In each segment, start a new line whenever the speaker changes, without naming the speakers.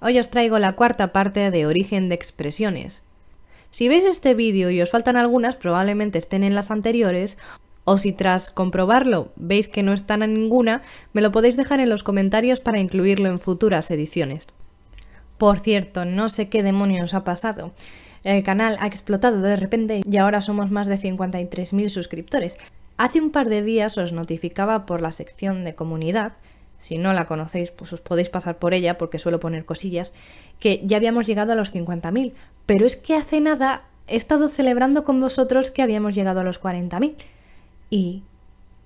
Hoy os traigo la cuarta parte de Origen de Expresiones. Si veis este vídeo y os faltan algunas, probablemente estén en las anteriores, o si tras comprobarlo veis que no están en ninguna, me lo podéis dejar en los comentarios para incluirlo en futuras ediciones. Por cierto, no sé qué demonios ha pasado. El canal ha explotado de repente y ahora somos más de 53.000 suscriptores. Hace un par de días os notificaba por la sección de comunidad si no la conocéis, pues os podéis pasar por ella porque suelo poner cosillas, que ya habíamos llegado a los 50.000, pero es que hace nada he estado celebrando con vosotros que habíamos llegado a los 40.000 y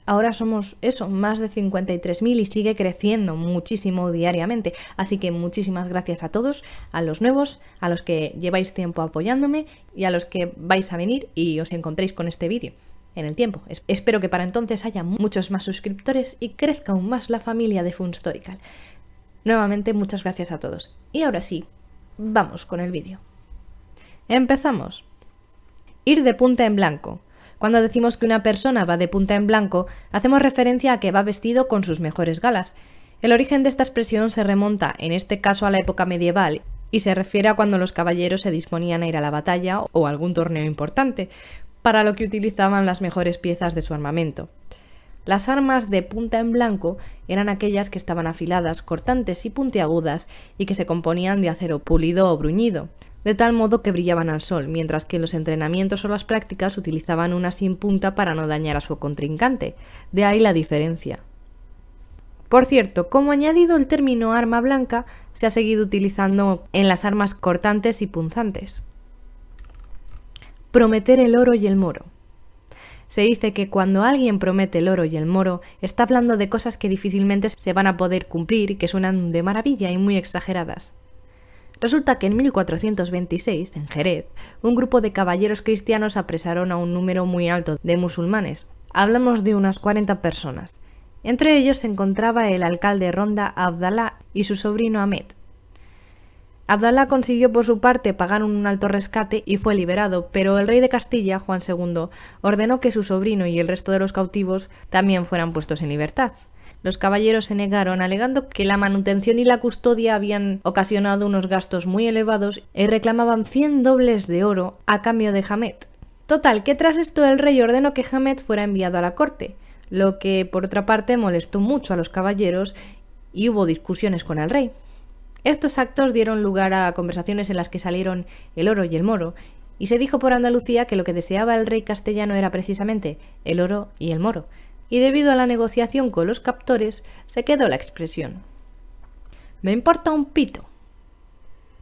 ahora somos eso, más de 53.000 y sigue creciendo muchísimo diariamente. Así que muchísimas gracias a todos, a los nuevos, a los que lleváis tiempo apoyándome y a los que vais a venir y os encontréis con este vídeo en el tiempo. Espero que para entonces haya muchos más suscriptores y crezca aún más la familia de Funstorical. Nuevamente, muchas gracias a todos. Y ahora sí, vamos con el vídeo. ¡Empezamos! Ir de punta en blanco. Cuando decimos que una persona va de punta en blanco, hacemos referencia a que va vestido con sus mejores galas. El origen de esta expresión se remonta, en este caso, a la época medieval y se refiere a cuando los caballeros se disponían a ir a la batalla o a algún torneo importante para lo que utilizaban las mejores piezas de su armamento. Las armas de punta en blanco eran aquellas que estaban afiladas, cortantes y puntiagudas y que se componían de acero pulido o bruñido, de tal modo que brillaban al sol, mientras que en los entrenamientos o las prácticas utilizaban una sin punta para no dañar a su contrincante. De ahí la diferencia. Por cierto, como añadido el término arma blanca se ha seguido utilizando en las armas cortantes y punzantes prometer el oro y el moro. Se dice que cuando alguien promete el oro y el moro, está hablando de cosas que difícilmente se van a poder cumplir y que suenan de maravilla y muy exageradas. Resulta que en 1426, en Jerez, un grupo de caballeros cristianos apresaron a un número muy alto de musulmanes. Hablamos de unas 40 personas. Entre ellos se encontraba el alcalde Ronda Abdalá y su sobrino Ahmed. Abdalá consiguió por su parte pagar un alto rescate y fue liberado, pero el rey de Castilla, Juan II, ordenó que su sobrino y el resto de los cautivos también fueran puestos en libertad. Los caballeros se negaron, alegando que la manutención y la custodia habían ocasionado unos gastos muy elevados y reclamaban 100 dobles de oro a cambio de Hamet. Total, que tras esto el rey ordenó que Hamet fuera enviado a la corte, lo que por otra parte molestó mucho a los caballeros y hubo discusiones con el rey. Estos actos dieron lugar a conversaciones en las que salieron el oro y el moro, y se dijo por Andalucía que lo que deseaba el rey castellano era precisamente el oro y el moro, y debido a la negociación con los captores se quedó la expresión. Me importa un pito.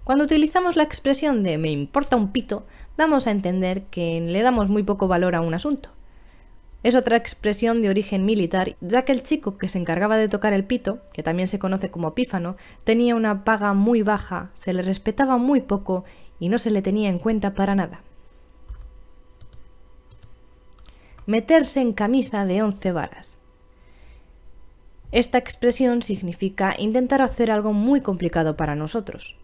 Cuando utilizamos la expresión de me importa un pito, damos a entender que le damos muy poco valor a un asunto. Es otra expresión de origen militar, ya que el chico que se encargaba de tocar el pito, que también se conoce como pífano, tenía una paga muy baja, se le respetaba muy poco y no se le tenía en cuenta para nada. Meterse en camisa de once varas. Esta expresión significa intentar hacer algo muy complicado para nosotros.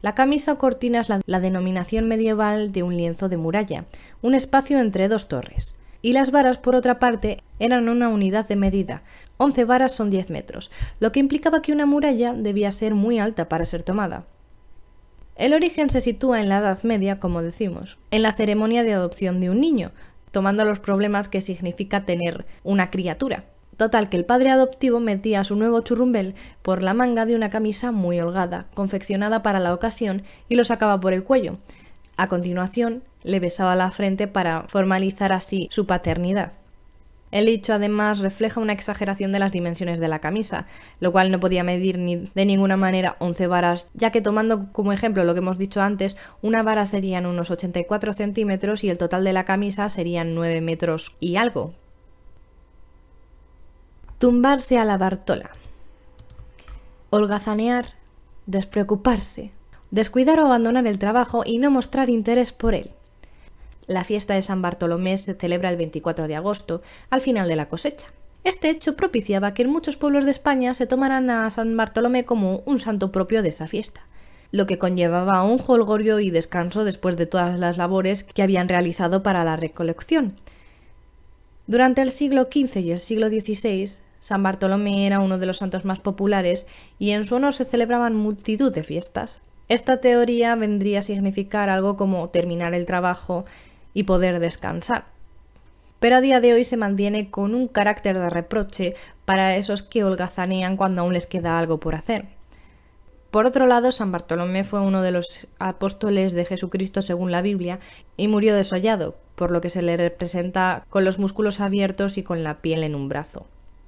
La camisa o cortina es la denominación medieval de un lienzo de muralla, un espacio entre dos torres y las varas, por otra parte, eran una unidad de medida. 11 varas son 10 metros, lo que implicaba que una muralla debía ser muy alta para ser tomada. El origen se sitúa en la Edad Media, como decimos, en la ceremonia de adopción de un niño, tomando los problemas que significa tener una criatura. Total, que el padre adoptivo metía su nuevo churrumbel por la manga de una camisa muy holgada, confeccionada para la ocasión, y lo sacaba por el cuello, a continuación, le besaba la frente para formalizar así su paternidad. El hecho además refleja una exageración de las dimensiones de la camisa, lo cual no podía medir ni de ninguna manera 11 varas, ya que tomando como ejemplo lo que hemos dicho antes, una vara serían unos 84 centímetros y el total de la camisa serían 9 metros y algo. Tumbarse a la Bartola. Holgazanear, despreocuparse, descuidar o abandonar el trabajo y no mostrar interés por él. La fiesta de San Bartolomé se celebra el 24 de agosto, al final de la cosecha. Este hecho propiciaba que en muchos pueblos de España se tomaran a San Bartolomé como un santo propio de esa fiesta, lo que conllevaba un holgorio y descanso después de todas las labores que habían realizado para la recolección. Durante el siglo XV y el siglo XVI, San Bartolomé era uno de los santos más populares y en su honor se celebraban multitud de fiestas. Esta teoría vendría a significar algo como terminar el trabajo y poder descansar. Pero a día de hoy se mantiene con un carácter de reproche para esos que holgazanean cuando aún les queda algo por hacer. Por otro lado, San Bartolomé fue uno de los apóstoles de Jesucristo según la Biblia y murió desollado, por lo que se le representa con los músculos abiertos y con la piel en un brazo.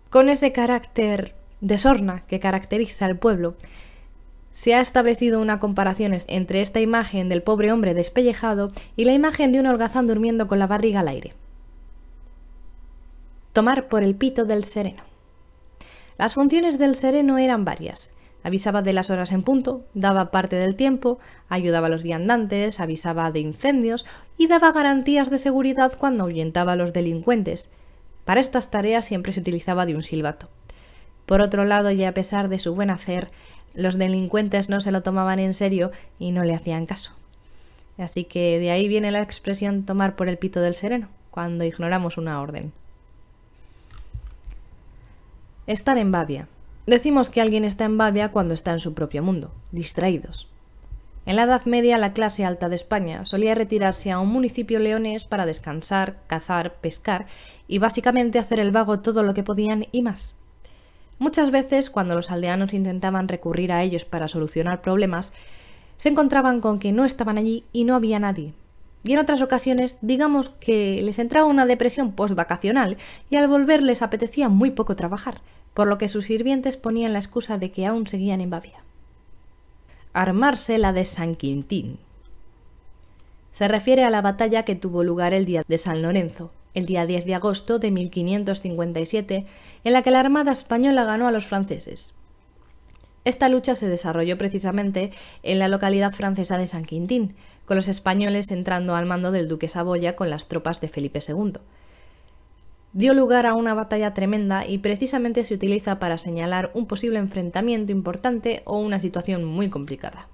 Con ese carácter de sorna que caracteriza al pueblo, se ha establecido una comparación entre esta imagen del pobre hombre despellejado y la imagen de un holgazán durmiendo con la barriga al aire. Tomar por el pito del sereno. Las funciones del sereno eran varias. Avisaba de las horas en punto, daba parte del tiempo, ayudaba a los viandantes, avisaba de incendios y daba garantías de seguridad cuando ahuyentaba a los delincuentes. Para estas tareas siempre se utilizaba de un silbato. Por otro lado, y a pesar de su buen hacer, los delincuentes no se lo tomaban en serio y no le hacían caso. Así que de ahí viene la expresión tomar por el pito del sereno, cuando ignoramos una orden. Estar en babia. Decimos que alguien está en babia cuando está en su propio mundo, distraídos. En la Edad Media la clase alta de España solía retirarse a un municipio leones para descansar, cazar, pescar y básicamente hacer el vago todo lo que podían y más. Muchas veces, cuando los aldeanos intentaban recurrir a ellos para solucionar problemas, se encontraban con que no estaban allí y no había nadie. Y en otras ocasiones, digamos que les entraba una depresión postvacacional y al volver les apetecía muy poco trabajar, por lo que sus sirvientes ponían la excusa de que aún seguían en Bavia. Armarse la de San Quintín. Se refiere a la batalla que tuvo lugar el día de San Lorenzo, el día 10 de agosto de 1557, en la que la Armada española ganó a los franceses. Esta lucha se desarrolló precisamente en la localidad francesa de San Quintín, con los españoles entrando al mando del duque Saboya con las tropas de Felipe II. Dio lugar a una batalla tremenda y precisamente se utiliza para señalar un posible enfrentamiento importante o una situación muy complicada.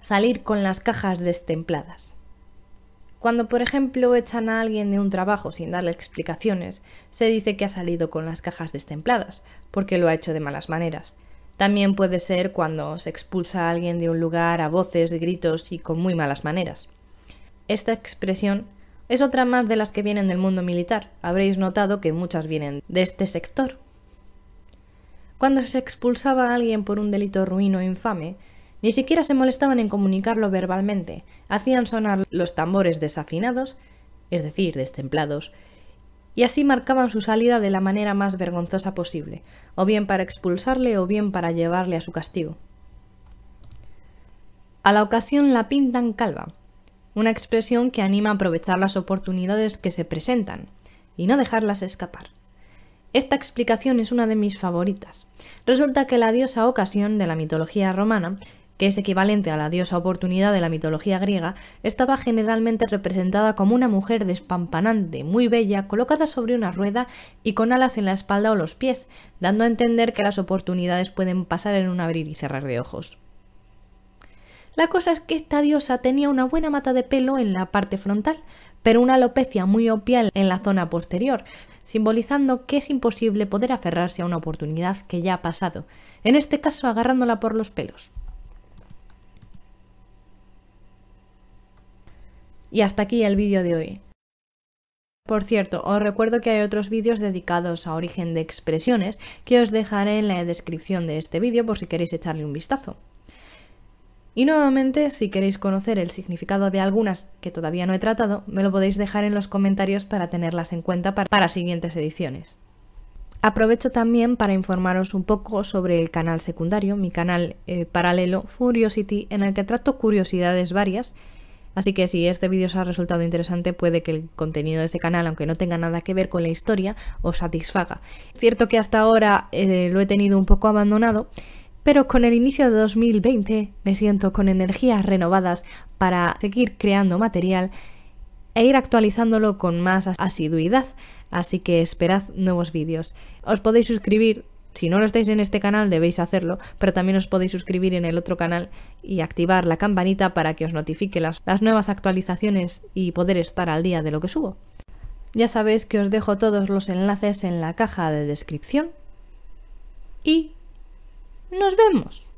Salir con las cajas destempladas. Cuando, por ejemplo, echan a alguien de un trabajo sin darle explicaciones, se dice que ha salido con las cajas destempladas, porque lo ha hecho de malas maneras. También puede ser cuando se expulsa a alguien de un lugar a voces, gritos y con muy malas maneras. Esta expresión es otra más de las que vienen del mundo militar. Habréis notado que muchas vienen de este sector. Cuando se expulsaba a alguien por un delito ruino o infame, ni siquiera se molestaban en comunicarlo verbalmente, hacían sonar los tambores desafinados, es decir, destemplados, y así marcaban su salida de la manera más vergonzosa posible, o bien para expulsarle o bien para llevarle a su castigo. A la ocasión la pintan calva, una expresión que anima a aprovechar las oportunidades que se presentan y no dejarlas escapar. Esta explicación es una de mis favoritas. Resulta que la diosa Ocasión de la mitología romana que es equivalente a la diosa oportunidad de la mitología griega, estaba generalmente representada como una mujer despampanante, muy bella, colocada sobre una rueda y con alas en la espalda o los pies, dando a entender que las oportunidades pueden pasar en un abrir y cerrar de ojos. La cosa es que esta diosa tenía una buena mata de pelo en la parte frontal, pero una alopecia muy opial en la zona posterior, simbolizando que es imposible poder aferrarse a una oportunidad que ya ha pasado, en este caso agarrándola por los pelos. Y hasta aquí el vídeo de hoy. Por cierto, os recuerdo que hay otros vídeos dedicados a origen de expresiones que os dejaré en la descripción de este vídeo por si queréis echarle un vistazo. Y nuevamente, si queréis conocer el significado de algunas que todavía no he tratado, me lo podéis dejar en los comentarios para tenerlas en cuenta para, siguientes ediciones. Aprovecho también para informaros un poco sobre el canal secundario, mi canal eh, paralelo Furiosity en el que trato curiosidades varias Así que si este vídeo os ha resultado interesante, puede que el contenido de este canal, aunque no tenga nada que ver con la historia, os satisfaga. Es cierto que hasta ahora eh, lo he tenido un poco abandonado, pero con el inicio de 2020 me siento con energías renovadas para seguir creando material e ir actualizándolo con más asiduidad, así que esperad nuevos vídeos. Os podéis suscribir si no lo estáis en este canal debéis hacerlo, pero también os podéis suscribir en el otro canal y activar la campanita para que os notifique las, las nuevas actualizaciones y poder estar al día de lo que subo. Ya sabéis que os dejo todos los enlaces en la caja de descripción. Y nos vemos.